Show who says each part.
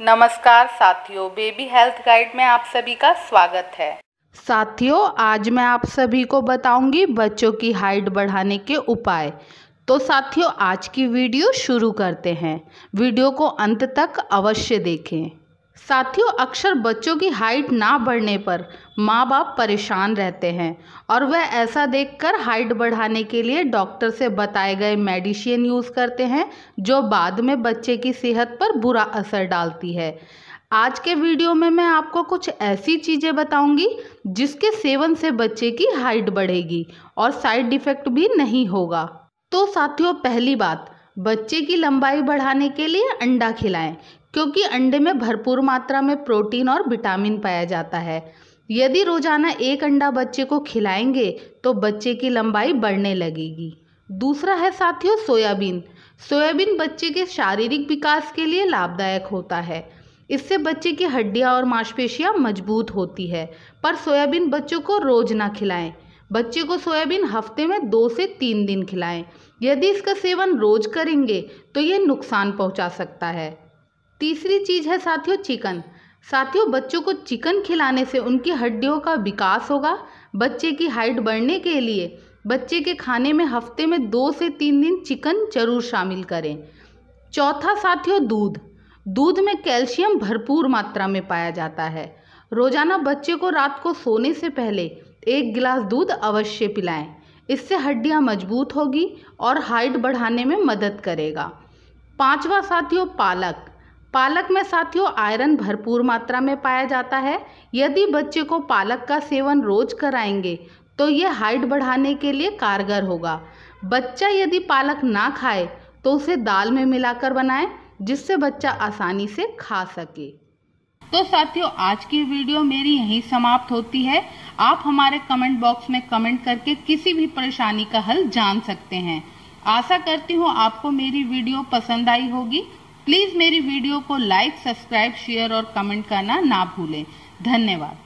Speaker 1: नमस्कार साथियों baby health guide में आप सभी का स्वागत है साथियों आज मैं आप सभी को बताऊंगी बच्चों की हाइट बढ़ाने के उपाय तो साथियों आज की वीडियो शुरू करते हैं वीडियो को अंत तक अवश्य देखें साथियों अक्सर बच्चों की हाइट ना बढ़ने पर माँ बाप परेशान रहते हैं और वह ऐसा देखकर हाइट बढ़ाने के लिए डॉक्टर से बताए गए मेडिसिन यूज़ करते हैं जो बाद में बच्चे की सेहत पर बुरा असर डालती है आज के वीडियो में मैं आपको कुछ ऐसी चीज़ें बताऊंगी जिसके सेवन से बच्चे की हाइट बढ़ेगी और साइड इफ़ेक्ट भी नहीं होगा तो साथियों पहली बात बच्चे की लंबाई बढ़ाने के लिए अंडा खिलाएं क्योंकि अंडे में भरपूर मात्रा में प्रोटीन और विटामिन पाया जाता है यदि रोज़ाना एक अंडा बच्चे को खिलाएंगे तो बच्चे की लंबाई बढ़ने लगेगी दूसरा है साथियों सोयाबीन सोयाबीन बच्चे के शारीरिक विकास के लिए लाभदायक होता है इससे बच्चे की हड्डियां और मांसपेशियां मजबूत होती है पर सोयाबीन बच्चों को रोज़ ना खिलाएं बच्चे को सोयाबीन हफ्ते में दो से तीन दिन खिलाएं यदि इसका सेवन रोज करेंगे तो ये नुकसान पहुंचा सकता है तीसरी चीज़ है साथियों चिकन साथियों बच्चों को चिकन खिलाने से उनकी हड्डियों का विकास होगा बच्चे की हाइट बढ़ने के लिए बच्चे के खाने में हफ्ते में दो से तीन दिन चिकन जरूर शामिल करें चौथा साथियों दूध दूध में कैल्शियम भरपूर मात्रा में पाया जाता है रोज़ाना बच्चे को रात को सोने से पहले एक गिलास दूध अवश्य पिलाएं इससे हड्डियां मजबूत होगी और हाइट बढ़ाने में मदद करेगा पांचवा साथियों पालक पालक में साथियों आयरन भरपूर मात्रा में पाया जाता है यदि बच्चे को पालक का सेवन रोज कराएंगे तो ये हाइट बढ़ाने के लिए कारगर होगा बच्चा यदि पालक ना खाए तो उसे दाल में मिलाकर बनाएं जिससे बच्चा आसानी से खा सके तो साथियों आज की वीडियो मेरी यहीं समाप्त होती है आप हमारे कमेंट बॉक्स में कमेंट करके किसी भी परेशानी का हल जान सकते हैं आशा करती हूँ आपको मेरी वीडियो पसंद आई होगी प्लीज मेरी वीडियो को लाइक सब्सक्राइब शेयर और कमेंट करना ना भूलें धन्यवाद